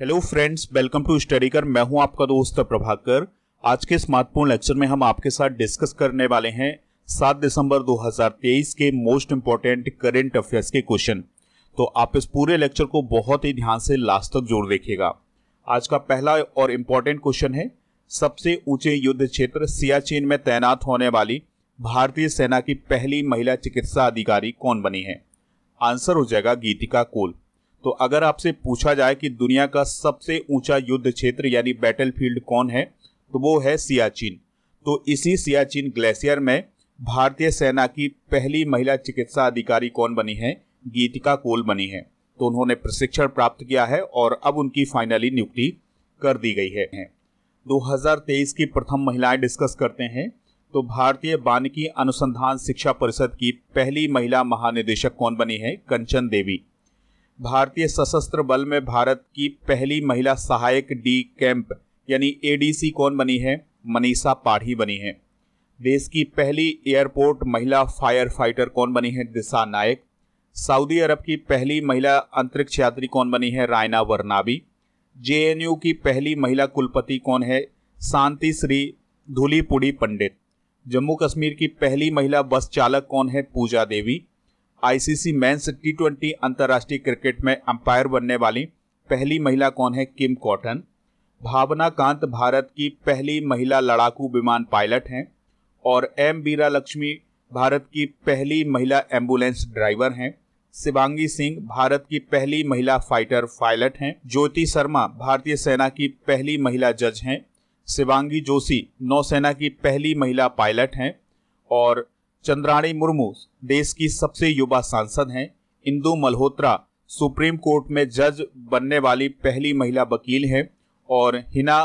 hello friends welcome to study कर मैं हूं आपका दोस्त प्रभाकर आज के इस महत्वपूर्ण लेक्चर में हम आपके साथ डिस्कस करने वाले हैं 7 दिसंबर 2023 के मोस्ट इंपॉर्टेंट करेंट अफेयर्स के क्वेश्चन तो आप इस पूरे लेक्चर को बहुत ही ध्यान से लास्ट तक जोड़ देखिएगा आज का पहला और इम्पोर्टेंट क्वेश्चन है सबसे ऊंचे युद्ध क्षेत्र सियाचिन में तैनात होने वाली भारतीय सेना की पहली महिला चिकित्सा अधिकारी कौन बनी है आंसर हो जाएगा गीतिका कोल तो अगर आपसे पूछा जाए कि दुनिया का सबसे ऊंचा युद्ध क्षेत्र यानी फील्ड कौन है तो वो है सियाचिन तो इसी सियाचिन ग्लेशियर में भारतीय सेना की पहली महिला चिकित्सा अधिकारी कौन बनी है गीतिका कोल बनी है तो उन्होंने प्रशिक्षण प्राप्त किया है और अब उनकी फाइनली नियुक्ति कर दी गई है 2023 की प्रथम महिलाएं डिस्कस करते हैं तो भारतीय बानिकी अनुसंधान शिक्षा परिषद की पहली महिला महानिदेशक कौन बनी है कंचन देवी भारतीय सशस्त्र बल में भारत की पहली महिला सहायक डी कैंप यानी एडीसी कौन बनी है मनीषा पाढ़ी बनी है देश की पहली एयरपोर्ट महिला फायर फाइटर कौन बनी है दिशा नायक सऊदी अरब की पहली महिला अंतरिक्ष यात्री कौन बनी है रायना वर्नाबी जे की पहली महिला कुलपति कौन है शांति श्री धूलीपुड़ी पंडित जम्मू कश्मीर की पहली महिला बस चालक कौन है Pooja Devi ICC men's T twenty अंतर्राष्ट्रीय क्रिकेट में अंपायर बनने वाली पहली महिला कौन है किम कॉटन भावना कांत भारत की पहली महिला लड़ाकू विमान पायलट हैं और एम बीरा लक्ष्मी भारत की पहली महिला एम्बुलेंस ड्राइवर हैं शिवांगी सिंह भारत की पहली महिला फाइटर पायलट हैं ज्योति शर्मा भारतीय सेना की पहली महिला जज हैं शिवांगी जोशी नौसेना की पहली महिला पायलट हैं और चंद्राणी मुर्मू देश की सबसे युवा सांसद हैं इंदू मल्होत्रा सुप्रीम कोर्ट में जज बनने वाली पहली महिला वकील हैं और हिना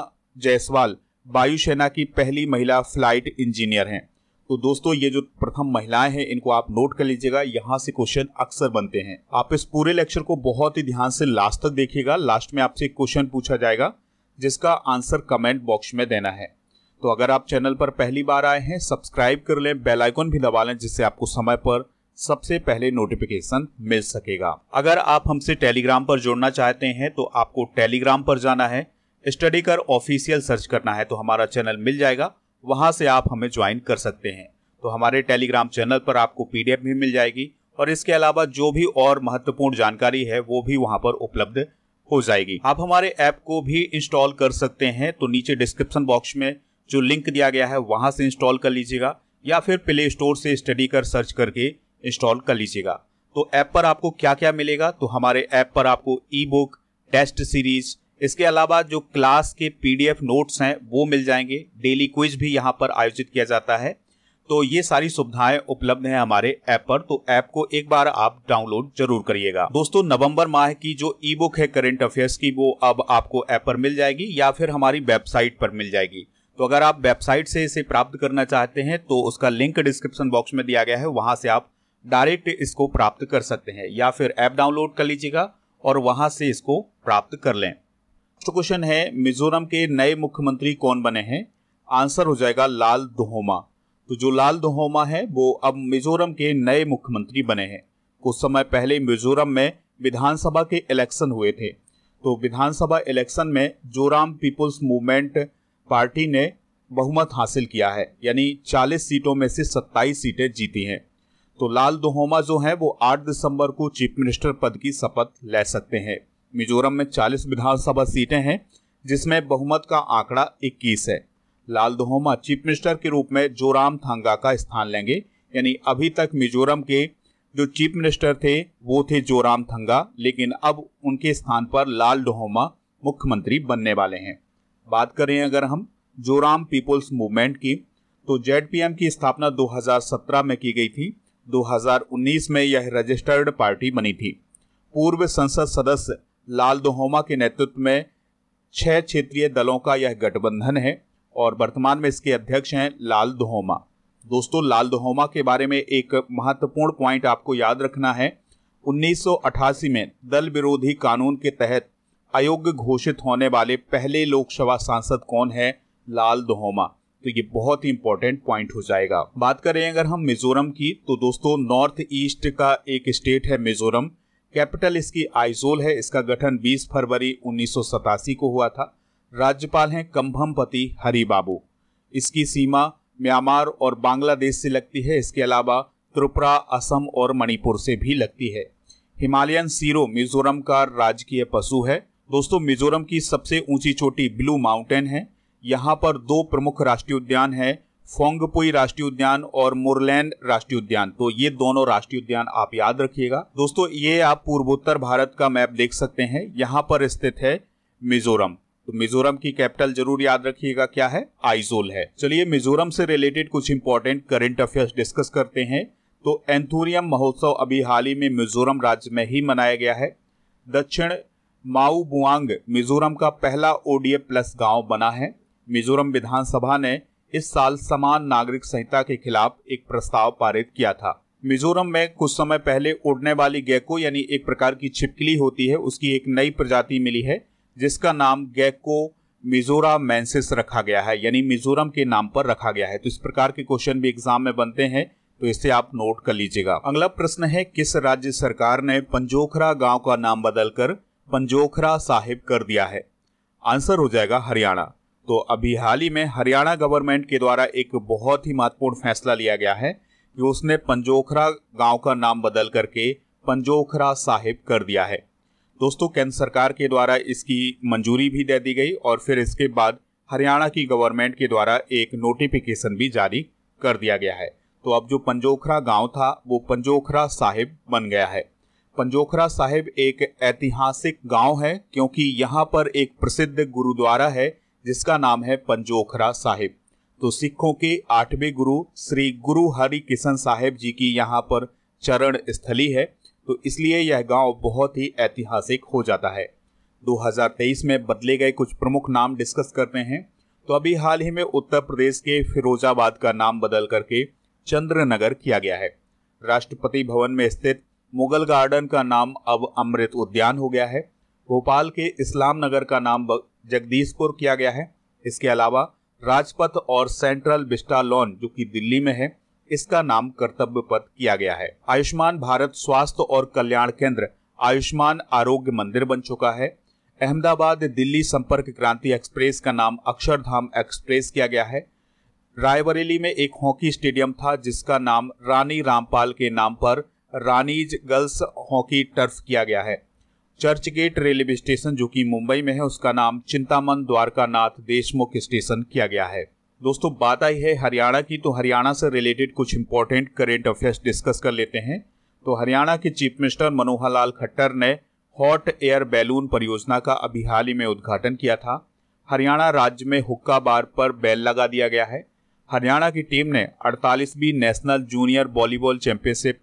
जायसवाल वायुसेना की पहली महिला फ्लाइट इंजीनियर हैं तो दोस्तों ये जो प्रथम महिलाएं हैं इनको आप नोट कर लीजिएगा यहाँ से क्वेश्चन अक्सर बनते हैं आप इस पूरे लेक्चर को बहुत ही ध्यान से लास्ट तक देखिएगा लास्ट में आपसे क्वेश्चन पूछा जाएगा जिसका आंसर कमेंट बॉक्स में देना है तो अगर आप चैनल पर पहली बार आए हैं सब्सक्राइब कर लें बेल आइकन भी दबा लें जिससे आपको समय पर सबसे पहले नोटिफिकेशन मिल सकेगा अगर आप हमसे टेलीग्राम पर जुड़ना चाहते हैं तो आपको टेलीग्राम पर जाना है स्टडी कर ऑफिशियल सर्च करना है तो हमारा चैनल मिल जाएगा वहां से आप हमें ज्वाइन कर सकते हैं तो हमारे टेलीग्राम चैनल पर आपको पीडीएफ भी मिल जाएगी और इसके अलावा जो भी और महत्वपूर्ण जानकारी है वो भी वहां पर उपलब्ध हो जाएगी आप हमारे ऐप को भी इंस्टॉल कर सकते हैं तो नीचे डिस्क्रिप्शन बॉक्स में जो लिंक दिया गया है वहाँ से इंस्टॉल कर लीजिएगा या फिर प्ले स्टोर से स्टडी कर सर्च करके इंस्टॉल कर लीजिएगा तो ऐप पर आपको क्या क्या मिलेगा तो हमारे ऐप पर आपको ई बुक टेस्ट सीरीज इसके अलावा जो क्लास के पीडीएफ नोट्स हैं वो मिल जाएंगे डेली क्विज भी यहाँ पर आयोजित किया जाता है तो ये सारी सुविधाएं उपलब्ध हैं हमारे ऐप पर तो ऐप को एक बार आप डाउनलोड जरूर करिएगा दोस्तों नवंबर माह की जो ई बुक है करेंट अफेयर्स की वो अब आपको ऐप पर मिल जाएगी या फिर हमारी वेबसाइट पर मिल जाएगी तो अगर आप वेबसाइट से इसे प्राप्त करना चाहते हैं तो उसका लिंक डिस्क्रिप्शन बॉक्स में दिया गया है वहां से आप डायरेक्ट इसको प्राप्त कर सकते हैं या फिर ऐप डाउनलोड कर लीजिएगा और वहां से इसको प्राप्त कर लें तो क्वेश्चन है मिजोरम के नए मुख्यमंत्री कौन बने हैं आंसर हो जाएगा लाल दोहोमा तो जो लाल दोहोमा है वो अब मिजोरम के नए मुख्यमंत्री बने हैं कुछ समय पहले मिजोरम में विधानसभा के इलेक्शन हुए थे तो विधानसभा इलेक्शन में जोराम पीपुल्स मूवमेंट पार्टी ने बहुमत हासिल किया है यानी 40 सीटों में से 27 सीटें जीती हैं तो लाल दोहोमा जो हैं वो 8 दिसंबर को चीफ मिनिस्टर पद की शपथ ले सकते हैं मिजोरम में 40 विधानसभा सीटें हैं जिसमें बहुमत का आंकड़ा 21 है लाल दोहोमा चीफ मिनिस्टर के रूप में जोराम थांगा का स्थान लेंगे यानी अभी तक मिजोरम के जो चीफ मिनिस्टर थे वो थे जोराम थंगा लेकिन अब उनके स्थान पर लाल डोहोमा मुख्यमंत्री बनने वाले हैं बात करें अगर हम जोराम पीपल्स मूवमेंट की तो जेड की स्थापना 2017 में की गई थी 2019 में यह रजिस्टर्ड पार्टी बनी थी पूर्व संसद सदस्य लाल दोहोमा के नेतृत्व में छह क्षेत्रीय दलों का यह गठबंधन है और वर्तमान में इसके अध्यक्ष हैं लाल दोहोमा दोस्तों लाल दोहोमा के बारे में एक महत्वपूर्ण पॉइंट आपको याद रखना है 1988 में दल विरोधी कानून के तहत अयोग्य घोषित होने वाले पहले लोकसभा सांसद कौन है लाल दोहोमा तो ये बहुत ही इंपॉर्टेंट पॉइंट हो जाएगा बात करें अगर हम मिजोरम की तो दोस्तों नॉर्थ ईस्ट का एक स्टेट है मिजोरम कैपिटल इसकी आइजोल है इसका गठन 20 फरवरी उन्नीस को हुआ था राज्यपाल हैं कंभमपति हरिबाबू इसकी सीमा म्यांमार और बांग्लादेश से लगती है इसके अलावा त्रिपुरा असम और मणिपुर से भी लगती है हिमालयन सीरो मिजोरम का राजकीय पशु है दोस्तों मिजोरम की सबसे ऊंची चोटी ब्लू माउंटेन है यहाँ पर दो प्रमुख राष्ट्रीय उद्यान है फोंगपुई राष्ट्रीय उद्यान और मुरलैंड राष्ट्रीय उद्यान तो ये दोनों राष्ट्रीय उद्यान आप याद रखिएगा दोस्तों ये आप पूर्वोत्तर भारत का मैप देख सकते हैं यहाँ पर स्थित है मिजोरम तो मिजोरम की कैपिटल जरूर याद रखिएगा क्या है आइजोल है चलिए मिजोरम से रिलेटेड कुछ इंपॉर्टेंट करेंट अफेयर्स डिस्कस करते हैं तो एंथोरियम महोत्सव अभी हाल ही में मिजोरम राज्य में ही मनाया गया है दक्षिण माऊ बुआंग मिजोरम का पहला ओडीए प्लस गांव बना है मिजोरम विधानसभा ने इस साल समान नागरिक संहिता के खिलाफ एक प्रस्ताव पारित किया था मिजोरम में कुछ समय पहले उड़ने वाली गैको यानी एक प्रकार की छिपकली होती है उसकी एक नई प्रजाति मिली है जिसका नाम गैको मिजोरा मैंसिस रखा गया है यानी मिजोरम के नाम पर रखा गया है तो इस प्रकार के क्वेश्चन भी एग्जाम में बनते हैं तो इसे आप नोट कर लीजिएगा अगला प्रश्न है किस राज्य सरकार ने पंजोखरा गांव का नाम बदलकर पंजोखरा साहिब कर दिया है आंसर हो जाएगा हरियाणा तो अभी हाल ही में हरियाणा गवर्नमेंट के द्वारा एक बहुत ही महत्वपूर्ण फैसला लिया गया है कि उसने पंजोखरा गांव का नाम बदल करके पंजोखरा साहिब कर दिया है दोस्तों केंद्र सरकार के द्वारा इसकी मंजूरी भी दे दी गई और फिर इसके बाद हरियाणा की गवर्नमेंट के द्वारा एक नोटिफिकेशन भी जारी कर दिया गया है तो अब जो पंजोखरा गांव था वो पंजोखरा साहिब बन गया है पंजोखरा साहिब एक ऐतिहासिक गांव है क्योंकि यहाँ पर एक प्रसिद्ध गुरुद्वारा है जिसका नाम है पंजोखरा साहिब तो सिखों के आठवें गुरु श्री गुरु हरि किशन साहिब जी की यहाँ पर चरण स्थली है तो इसलिए यह गांव बहुत ही ऐतिहासिक हो जाता है 2023 में बदले गए कुछ प्रमुख नाम डिस्कस करते हैं तो अभी हाल ही में उत्तर प्रदेश के फिरोजाबाद का नाम बदल करके चंद्रनगर किया गया है राष्ट्रपति भवन में स्थित मुगल गार्डन का नाम अब अमृत उद्यान हो गया है भोपाल के इस्लाम नगर का नाम जगदीशपुर किया गया है इसके अलावा राजपथ और सेंट्रल बिस्टा लॉन जो कि दिल्ली में है इसका नाम कर्तव्य पथ किया गया है आयुष्मान भारत स्वास्थ्य और कल्याण केंद्र आयुष्मान आरोग्य मंदिर बन चुका है अहमदाबाद दिल्ली संपर्क क्रांति एक्सप्रेस का नाम अक्षरधाम एक्सप्रेस किया गया है रायबरेली में एक हॉकी स्टेडियम था जिसका नाम रानी रामपाल के नाम पर रानीज गर्ल्स हॉकी टर्फ किया गया है चर्च गेट रेलवे स्टेशन जो कि मुंबई में है उसका नाम चिंतामन द्वारका नाथ देशमुख स्टेशन किया गया है दोस्तों बात आई है हरियाणा की तो हरियाणा से रिलेटेड कुछ इंपॉर्टेंट करेंट अफेयर्स डिस्कस कर लेते हैं तो हरियाणा के चीफ मिनिस्टर मनोहर लाल खट्टर ने हॉट एयर बैलून परियोजना का अभी हाल ही में उद्घाटन किया था हरियाणा राज्य में हुक्का बार पर बैल लगा दिया गया है हरियाणा की टीम ने अड़तालीसवीं नेशनल जूनियर वॉलीबॉल चैंपियनशिप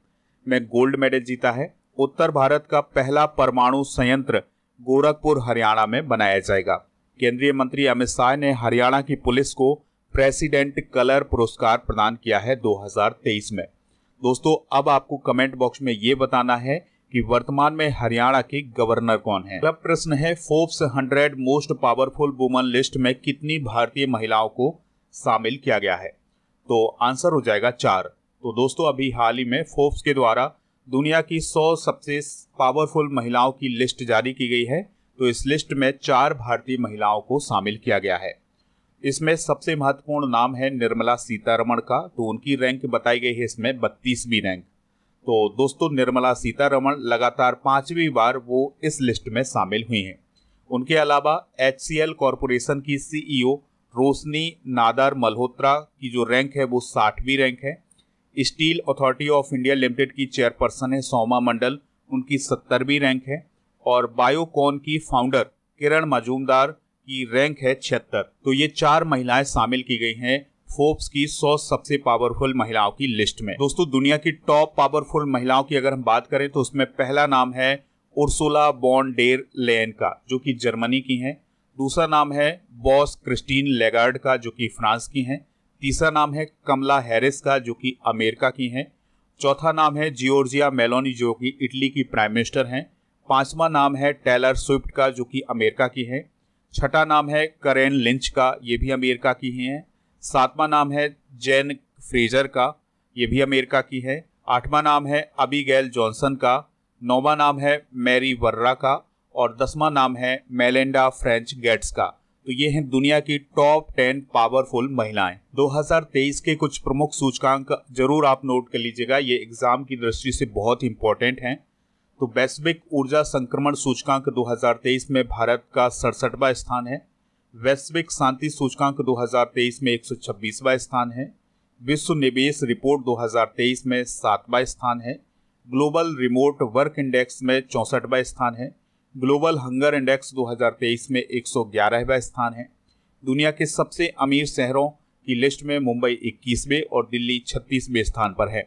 में गोल्ड मेडल जीता है उत्तर भारत का पहला परमाणु संयंत्र गोरखपुर हरियाणा में बनाया जाएगा केंद्रीय मंत्री अमित शाह ने हरियाणा की पुलिस को प्रेसिडेंट कलर पुरस्कार प्रदान किया है 2023 में दोस्तों अब आपको कमेंट बॉक्स में ये बताना है कि वर्तमान में हरियाणा के गवर्नर कौन है अगला प्रश्न है Forbes 100 most powerful woman list में कितनी भारतीय महिलाओं को शामिल किया गया है तो आंसर हो जाएगा चार तो दोस्तों अभी हाल ही में फोर्ब्स के द्वारा दुनिया की 100 सबसे पावरफुल महिलाओं की लिस्ट जारी की गई है तो इस लिस्ट में चार भारतीय महिलाओं को शामिल किया गया है इसमें सबसे महत्वपूर्ण नाम है निर्मला सीतारमण का तो उनकी रैंक बताई गई है इसमें बत्तीसवीं रैंक तो दोस्तों निर्मला सीतारमण लगातार पांचवी बार वो इस लिस्ट में शामिल हुई हैं उनके अलावा एच सी एल कॉरपोरेशन की सीईओ e रोशनी नादार मल्होत्रा की जो रैंक है वो साठवीं रैंक है steel authority of India limited की चेयरपर्सन है सोमा मंडल उनकी सत्तरवीं रैंक है और बायोकॉन की फाउंडर किरण मजूमदार की रैंक है छिहत्तर तो ये चार महिलाएं शामिल की गई हैं फोर्ब्स की 100 सबसे पावरफुल महिलाओं की लिस्ट में दोस्तों दुनिया की टॉप पावरफुल महिलाओं की अगर हम बात करें तो उसमें पहला नाम है उर्सुला बॉन डेर लेन का जो कि जर्मनी की हैं दूसरा नाम है बॉस क्रिस्टीन लेगार्ड का जो कि फ्रांस की हैं तीसरा नाम है कमला हैरिस का जो कि अमेरिका की हैं चौथा नाम है जियोर्जिया मेलोनी जो कि इटली की प्राइम मिनिस्टर हैं पांचवा नाम है टेलर स्विफ्ट का जो कि अमेरिका की है छठा नाम है करेन लिंच का ये भी अमेरिका की ही हैं सातवां नाम है जेन फ्रेजर का ये भी अमेरिका की है आठवां नाम है अबीगेल जॉनसन का नौवां नाम है मैरी वर्रा का और दसवां नाम है मेलेंडा फ्रेंच गेट्स का तो ये हैं दुनिया की टॉप टेन पावरफुल महिलाएं 2023 के कुछ प्रमुख सूचकांक जरूर आप नोट कर लीजिएगा ये एग्जाम की दृष्टि से बहुत इंपॉर्टेंट हैं तो वैश्विक ऊर्जा संक्रमण सूचकांक 2023 में भारत का सड़सठवा स्थान है वैश्विक शांति सूचकांक 2023 में 126वां स्थान है विश्व निवेश रिपोर्ट 2023 में सातवा स्थान है ग्लोबल रिमोट वर्क इंडेक्स में चौंसठवा स्थान है ग्लोबल हंगर इंडेक्स 2023 में 111वां स्थान है दुनिया के सबसे अमीर शहरों की लिस्ट में मुंबई 21वें और दिल्ली 36वें स्थान पर है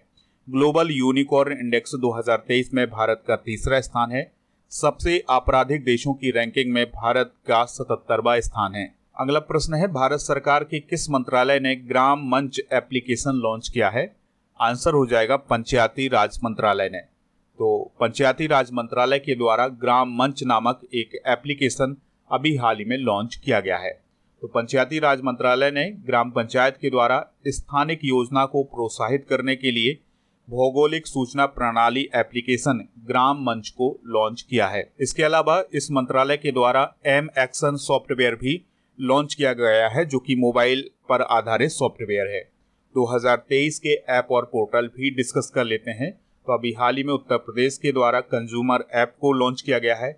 ग्लोबल यूनिकॉर्न इंडेक्स 2023 में भारत का तीसरा स्थान है सबसे आपराधिक देशों की रैंकिंग में भारत का सतहत्तरवा स्थान है अगला प्रश्न है भारत सरकार के किस मंत्रालय ने ग्राम मंच एप्लीकेशन लॉन्च किया है आंसर हो जाएगा पंचायती राज मंत्रालय ने तो पंचायती राज मंत्रालय के द्वारा ग्राम मंच नामक एक एप्लीकेशन अभी हाल ही में लॉन्च किया गया है तो पंचायती राज मंत्रालय ने ग्राम पंचायत के द्वारा स्थानिक योजना को प्रोत्साहित करने के लिए भौगोलिक सूचना प्रणाली एप्लीकेशन ग्राम मंच को लॉन्च किया है इसके अलावा इस मंत्रालय के द्वारा एम एक्शन सॉफ्टवेयर भी लॉन्च किया गया है जो कि मोबाइल पर आधारित सॉफ्टवेयर है 2023 के ऐप और पोर्टल भी डिस्कस कर लेते हैं तो अभी हाल ही में उत्तर प्रदेश के द्वारा कंज्यूमर ऐप को लॉन्च किया गया है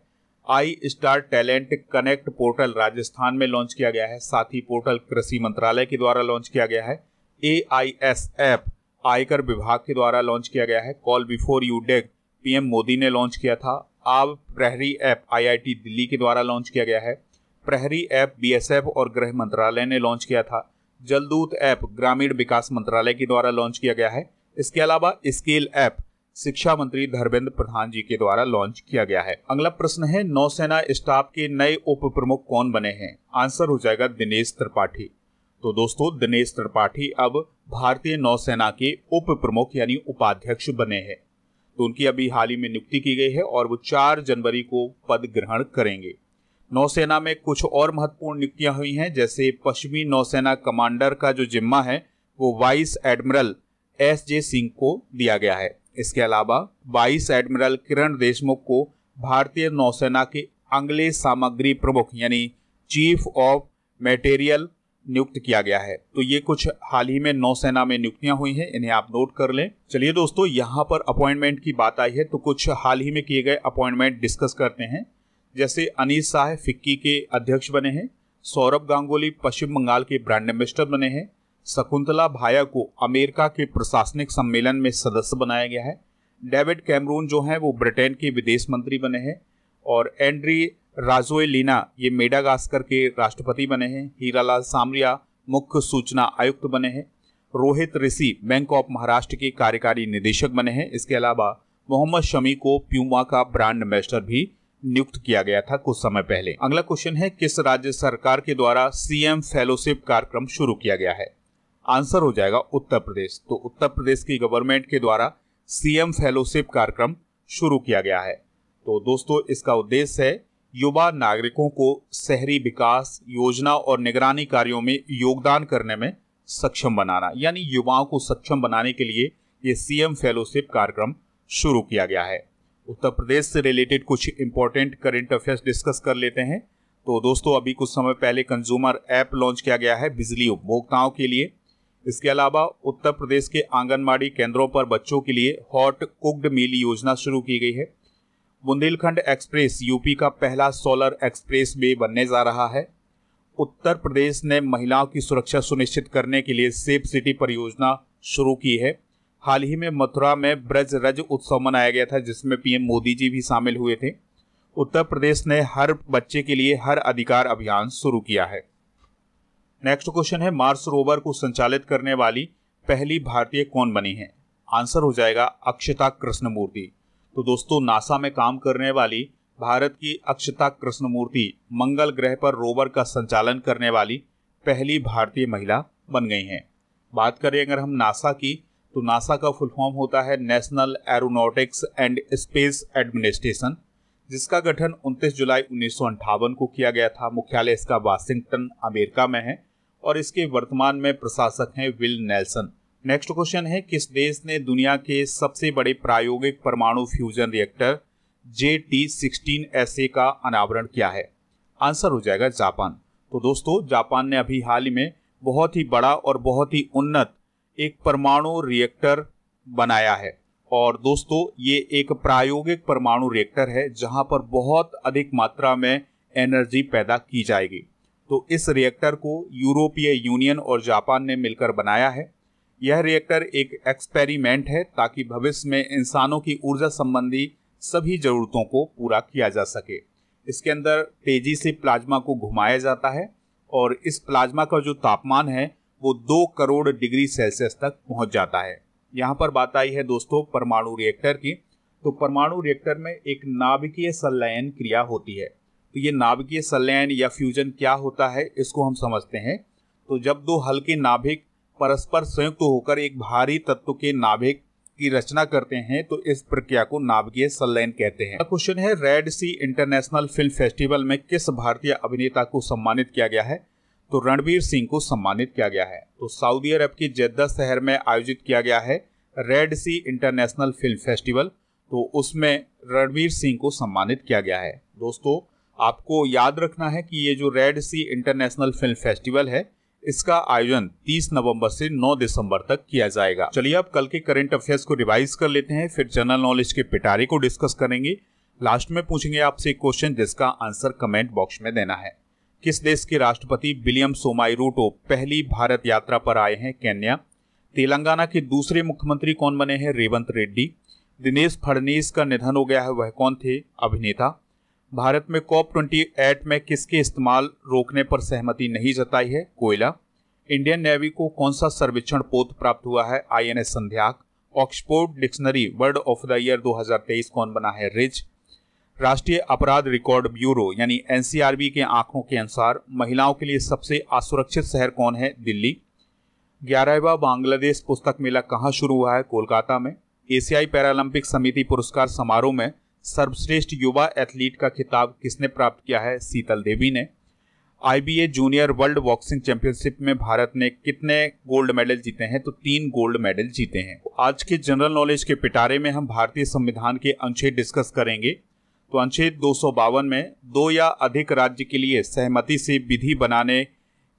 I star talent connect portal Rajasthan में लॉन्च किया गया है साथ ही पोर्टल कृषि मंत्रालय के द्वारा लॉन्च किया गया है ए आई एस ऐप आयकर विभाग के द्वारा लॉन्च किया गया है call before you dig PM Modi ने लॉन्च किया था आब प्रहरी ऐप आईआईटी दिल्ली के द्वारा लॉन्च किया गया है प्रहरी ऐप बीएसएफ और गृह मंत्रालय ने लॉन्च किया था जलदूत ऐप ग्रामीण विकास मंत्रालय के द्वारा लॉन्च किया गया है इसके अलावा स्केल ऐप शिक्षा मंत्री धर्मेंद्र प्रधान जी के द्वारा लॉन्च किया गया है अगला प्रश्न है नौसेना स्टाफ के नए उप प्रमुख कौन बने हैं आंसर हो जाएगा दिनेश त्रिपाठी तो दोस्तों दिनेश त्रिपाठी अब भारतीय नौसेना के उप प्रमुख यानी उपाध्यक्ष बने हैं तो उनकी अभी हाल ही में नियुक्ति की गई है और वो चार जनवरी को पद ग्रहण करेंगे नौसेना में कुछ और महत्वपूर्ण नियुक्तियां हुई हैं जैसे पश्चिमी नौसेना कमांडर का जो जिम्मा है वो vice admiral S J Singh को दिया गया है इसके अलावा वाइस एडमिरल किरण देशमुख को भारतीय नौसेना के अंगले सामग्री प्रमुख यानी चीफ ऑफ मटेरियल नियुक्त किया गया है तो ये कुछ हाल ही में नौसेना में नियुक्तियां हुई हैं इन्हें आप नोट कर लें चलिए दोस्तों यहाँ पर अपॉइंटमेंट की बात आई है तो कुछ हाल ही में किए गए अपॉइंटमेंट डिस्कस करते हैं जैसे अनिस शाह फिक्की के अध्यक्ष बने हैं सौरभ गांगुली पश्चिम बंगाल के ब्रांड एम्बेसडर बने हैं शकुंतला भाया को अमेरिका के प्रशासनिक सम्मेलन में सदस्य बनाया गया है डेविड कैमरून जो हैं वो ब्रिटेन के विदेश मंत्री बने हैं और एंड्री राजोएलिना ये मेडागास्कर के राष्ट्रपति बने हैं हीरालाल सामरिया मुख्य सूचना आयुक्त बने हैं रोहित ऋषि बैंक ऑफ महाराष्ट्र के कार्यकारी निदेशक बने हैं इसके अलावा मोहम्मद शमी को प्यूमा का ब्रांड एम्बेसडर भी नियुक्त किया गया था कुछ समय पहले अगला क्वेश्चन है किस राज्य सरकार के द्वारा सीएम फेलोशिप कार्यक्रम शुरू किया गया है आंसर हो जाएगा उत्तर प्रदेश तो उत्तर प्रदेश की गवर्नमेंट के द्वारा सीएम फेलोशिप कार्यक्रम शुरू किया गया है तो दोस्तों इसका उद्देश्य है युवा नागरिकों को शहरी विकास योजना और निगरानी कार्यों में योगदान करने में सक्षम बनाना यानी युवाओं को सक्षम बनाने के लिए ये सीएम फेलोशिप कार्यक्रम शुरू किया गया है उत्तर प्रदेश से रिलेटेड कुछ इंपॉर्टेंट करेंट अफेयर्स डिस्कस कर लेते हैं तो दोस्तों अभी कुछ समय पहले कंज्यूमर ऐप लॉन्च किया गया है बिजली उपभोक्ताओं के लिए इसके अलावा उत्तर प्रदेश के आंगनबाड़ी केंद्रों पर बच्चों के लिए हॉट कुक्ड मील योजना शुरू की गई है बुंदेलखंड एक्सप्रेस यूपी का पहला सोलर एक्सप्रेस वे बनने जा रहा है उत्तर प्रदेश ने महिलाओं की सुरक्षा सुनिश्चित करने के लिए सेफ सिटी परियोजना शुरू की है हाल ही में मथुरा में ब्रज रज उत्सव मनाया गया था जिसमें पीएम मोदी जी भी शामिल हुए थे उत्तर प्रदेश ने हर बच्चे के लिए हर अधिकार अभियान शुरू किया है नेक्स्ट क्वेश्चन है मार्स रोवर को संचालित करने वाली पहली भारतीय कौन बनी है आंसर हो जाएगा अक्षता कृष्णमूर्ति तो दोस्तों नासा में काम करने वाली भारत की अक्षता कृष्णमूर्ति मंगल ग्रह पर रोवर का संचालन करने वाली पहली भारतीय महिला बन गई हैं बात करें अगर हम नासा की तो नासा का फुल फॉर्म होता है national aeronautics and space administration जिसका गठन 29 जुलाई उन्नीस को किया गया था मुख्यालय इसका वाशिंगटन अमेरिका में है और इसके वर्तमान में प्रशासक हैं विल नेल्सन नेक्स्ट क्वेश्चन है किस देश ने दुनिया के सबसे बड़े प्रायोगिक परमाणु fusion reactor J T sixteen S A का अनावरण किया है आंसर हो जाएगा जापान तो दोस्तों जापान ने अभी हाल ही में बहुत ही बड़ा और बहुत ही उन्नत एक परमाणु रिएक्टर बनाया है और दोस्तों ये एक प्रायोगिक परमाणु रिएक्टर है जहां पर बहुत अधिक मात्रा में एनर्जी पैदा की जाएगी तो इस रिएक्टर को यूरोपीय यूनियन और जापान ने मिलकर बनाया है यह रिएक्टर एक एक्सपेरिमेंट है ताकि भविष्य में इंसानों की ऊर्जा संबंधी सभी ज़रूरतों को पूरा किया जा सके इसके अंदर तेज़ी से प्लाज्मा को घुमाया जाता है और इस प्लाज्मा का जो तापमान है वो दो करोड़ डिग्री सेल्सियस तक पहुंच जाता है यहाँ पर बात आई है दोस्तों परमाणु रिएक्टर की तो परमाणु रिएक्टर में एक नाभिकीय संलयन क्रिया होती है तो ये नाभिकीय संलयन या फ्यूजन क्या होता है इसको हम समझते हैं तो जब दो हल्के नाभिक परस्पर संयुक्त होकर एक भारी तत्व के नाभिक की रचना करते हैं तो इस प्रक्रिया को नाभिकीय संलयन कहते हैं क्वेश्चन है Red Sea International Film Festival में किस भारतीय अभिनेता को सम्मानित किया गया है तो रणबीर सिंह को सम्मानित किया गया है तो सऊदी अरब के जद्दा शहर में आयोजित किया गया है Red Sea International Film Festival तो उसमें रणबीर सिंह को सम्मानित किया गया है दोस्तों आपको याद रखना है कि ये जो Red Sea International Film Festival है इसका आयोजन 30 नवंबर से 9 दिसंबर तक किया जाएगा चलिए अब कल के करंट अफेयर्स को रिवाइज कर लेते हैं फिर जनरल नॉलेज के पिटारे को डिस्कस करेंगे लास्ट में पूछेंगे आपसे एक क्वेश्चन जिसका आंसर कमेंट बॉक्स में देना है किस देश के राष्ट्रपति विलियम सोमाई रूटो पहली भारत यात्रा पर आए हैं कैन्या तेलंगाना के दूसरे मुख्यमंत्री कौन बने हैं रेवंत रेड्डी दिनेश फडनीस का निधन हो गया है वह कौन थे अभिनेता भारत में कॉप ट्वेंटी एट में किसके इस्तेमाल रोकने पर सहमति नहीं जताई है कोयला इंडियन नेवी को कौन सा सर्वेक्षण पोत प्राप्त हुआ है INS Sandhayak Oxford Dictionary Word of the Year 2023 कौन बना है रिज राष्ट्रीय अपराध रिकॉर्ड ब्यूरो यानी एनसीआरबी के आंकड़ों के अनुसार महिलाओं के लिए सबसे असुरक्षित शहर कौन है दिल्ली ग्यारहवा बांग्लादेश पुस्तक मेला कहाँ शुरू हुआ है कोलकाता में एशियाई पैरालंपिक समिति पुरस्कार समारोह में सर्वश्रेष्ठ युवा एथलीट का खिताब किसने प्राप्त किया है शीतल देवी ने IBA Junior World Boxing Championship में भारत ने कितने गोल्ड मेडल जीते हैं तो तीन गोल्ड मेडल जीते हैं आज के जनरल नॉलेज के पिटारे में हम भारतीय संविधान के अनुच्छेद डिस्कस करेंगे तो अनुच्छेद दो में दो या अधिक राज्य के लिए सहमति से विधि बनाने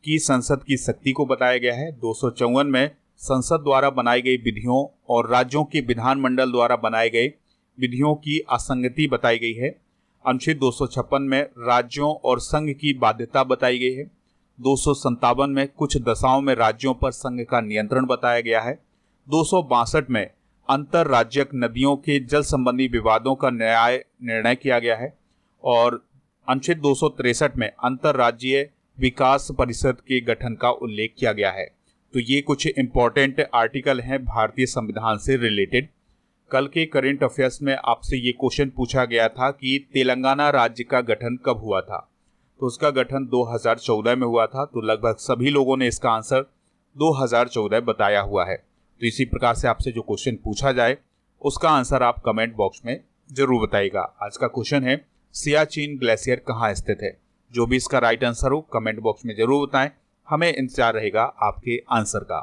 की संसद की शक्ति को बताया गया है दो में संसद द्वारा बनाई गई विधियों और राज्यों के विधानमंडल द्वारा बनाए गए विधियों की असंगति बताई गई है अनुच्छेद दो में राज्यों और संघ की बाध्यता बताई गई है दो में कुछ दशाओं में राज्यों पर संघ का नियंत्रण बताया गया है दो में अंतर राज्यक नदियों के जल संबंधी विवादों का न्याय निर्णय किया गया है और अनुच्छेद दो में अंतर राज्य विकास परिषद के गठन का उल्लेख किया गया है तो ये कुछ इंपॉर्टेंट आर्टिकल हैं भारतीय संविधान से रिलेटेड कल के करेंट अफेयर्स में आपसे ये क्वेश्चन पूछा गया था कि तेलंगाना राज्य का गठन कब हुआ था तो उसका गठन 2014 में हुआ था तो लगभग सभी लोगों ने इसका आंसर 2014 बताया हुआ है तो इसी प्रकार से आपसे जो क्वेश्चन पूछा जाए उसका आंसर आप कमेंट बॉक्स में जरूर बताएगा आज का क्वेश्चन है सियाचिन ग्लेशियर कहाँ स्थित है जो भी इसका राइट आंसर हो कमेंट बॉक्स में जरूर बताएं हमें इंतजार रहेगा आपके आंसर का